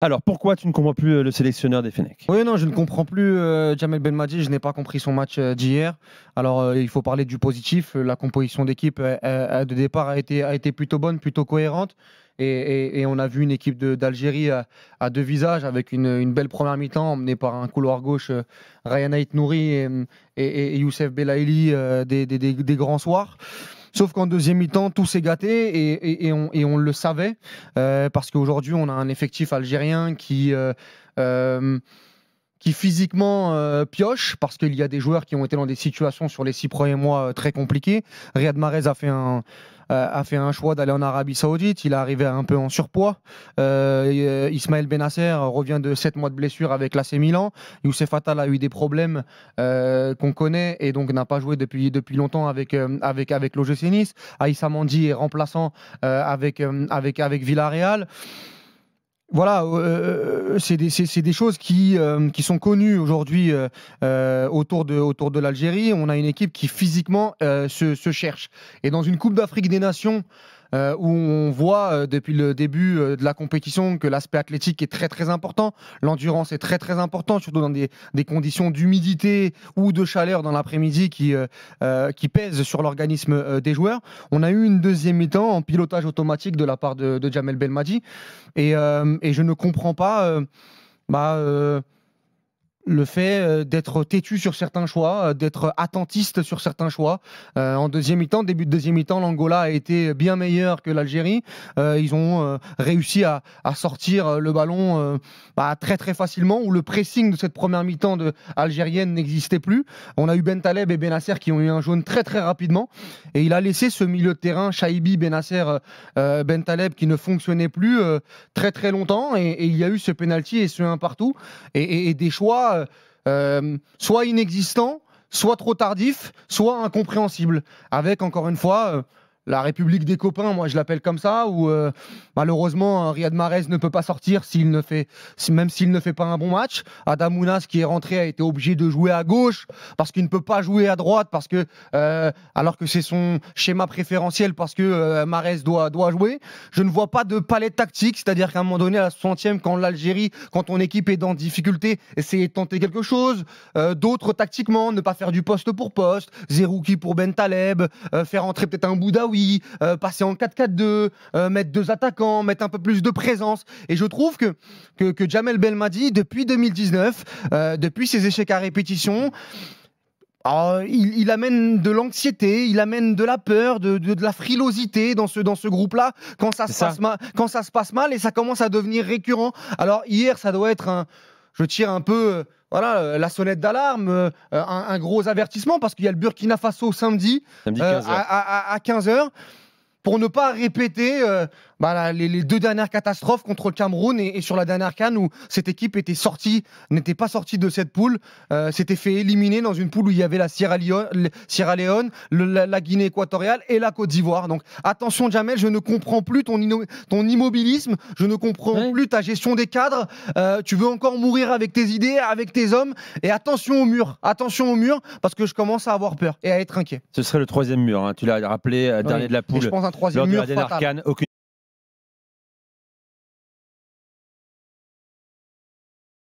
Alors, pourquoi tu ne comprends plus euh, le sélectionneur des Fenech Oui, non, je ne comprends plus euh, Jamel Benmadi. Je n'ai pas compris son match euh, d'hier. Alors, il faut parler du positif. La composition d'équipe de départ a été, plutôt bonne, plutôt cohérente. Et, on a vu une équipe d'Algérie à, deux visages avec une, belle première mi-temps emmenée par un couloir gauche Ryan Ait Nouri et, Youssef Belaili des grands soirs. Sauf qu'en deuxième mi-temps, tout s'est gâté et, on, le savait, euh, parce qu'aujourd'hui, on a un effectif algérien qui... Euh, euh, qui physiquement euh, pioche parce qu'il y a des joueurs qui ont été dans des situations sur les six premiers mois euh, très compliquées. Riyad Mahrez a fait un, euh, a fait un choix d'aller en Arabie Saoudite. Il est arrivé un peu en surpoids. Ismaël Benasser revient de sept mois de blessure avec l'AC Milan. Youssef Fatal a eu des problèmes qu'on connaît et donc n'a pas joué depuis, depuis longtemps avec, avec, avec l'OGC Nice. Aïssa Mandi est remplaçant avec, avec, avec Villarreal. Voilà, euh, euh, c'est des, choses qui, euh, sont connues aujourd'hui autour de, autour de l'Algérie. On a une équipe qui physiquement se, se, cherche. Et dans une Coupe d'Afrique des Nations euh, où on voit euh, depuis le début euh, de la compétition que l'aspect athlétique est très très important, l'endurance est très très importante, surtout dans des, conditions d'humidité ou de chaleur dans l'après-midi qui, qui pèsent sur l'organisme des joueurs. On a eu une deuxième mi-temps en pilotage automatique de la part de, Jamel Belmadi et, et, je ne comprends pas bah, le fait euh, d'être têtu sur certains choix, euh, d'être attentiste sur certains choix. Euh, en deuxième mi-temps, début de deuxième mi-temps, l'Angola a été bien meilleur que l'Algérie. ils ont réussi à, sortir le ballon bah, très très facilement, où le pressing de cette première mi-temps algérienne n'existait plus. On a eu Bentaleb et Benasser qui ont eu un jaune très très rapidement, et il a laissé ce milieu de terrain, Chaibi, Benasser, Bentaleb, qui ne fonctionnait plus très très longtemps, et, il y a eu ce penalty et ce un partout, et des choix euh, euh, soit, inexistant, soit trop tardif, soit incompréhensible. Avec, encore une fois, euh, la République des copains, moi je l'appelle comme ça, où euh, malheureusement hein, Riyad Mahrez ne peut pas sortir s'il ne fait, même s'il ne fait pas un bon match. Adamounas qui est rentré a été obligé de jouer à gauche parce qu'il ne peut pas jouer à droite parce que euh, alors que c'est son schéma préférentiel parce que euh, Mahrez doit doit jouer. Je ne vois pas de palette tactique, c'est-à-dire qu'à un moment donné à la 60e quand l'Algérie, quand ton équipe est en difficulté, essayer de tenter quelque chose. D'autres tactiquement, ne pas faire du poste pour poste, Zerouki pour Ben Taleb, faire entrer peut-être un Boudaoui euh, passer en 4-4-2, euh, mettre deux attaquants, mettre un peu plus de présence. Et je trouve que, que, Jamel Belmadi, depuis 2019, euh, depuis ses échecs à répétition, ah, il, amène de l'anxiété, il amène de la peur, de, la frilosité dans ce, dans ce groupe-là quand, ça quand ça se passe mal et ça commence à devenir récurrent. Alors hier, ça doit être un... Je tire un peu voilà, euh, la sonnette d'alarme, euh, euh, un, gros avertissement parce qu'il y a le Burkina Faso samedi, à, à 15h pour ne pas répéter euh, bah, les, deux dernières catastrophes contre le Cameroun et, sur la dernière canne où cette équipe était sortie, n'était pas sortie de cette poule, euh, s'était fait éliminer dans une poule où il y avait la Sierra Leone, la, Guinée équatoriale et la Côte d'Ivoire. Donc attention Jamel, je ne comprends plus ton, ton immobilisme, je ne comprends plus ta gestion des cadres, euh, tu veux encore mourir avec tes idées, avec tes hommes, et attention au mur, attention au mur, parce que je commence à avoir peur et à être inquiet. Ce serait le troisième mur, hein. tu l'as rappelé, dernier de la poule. je pense un troisième mur. Arcane,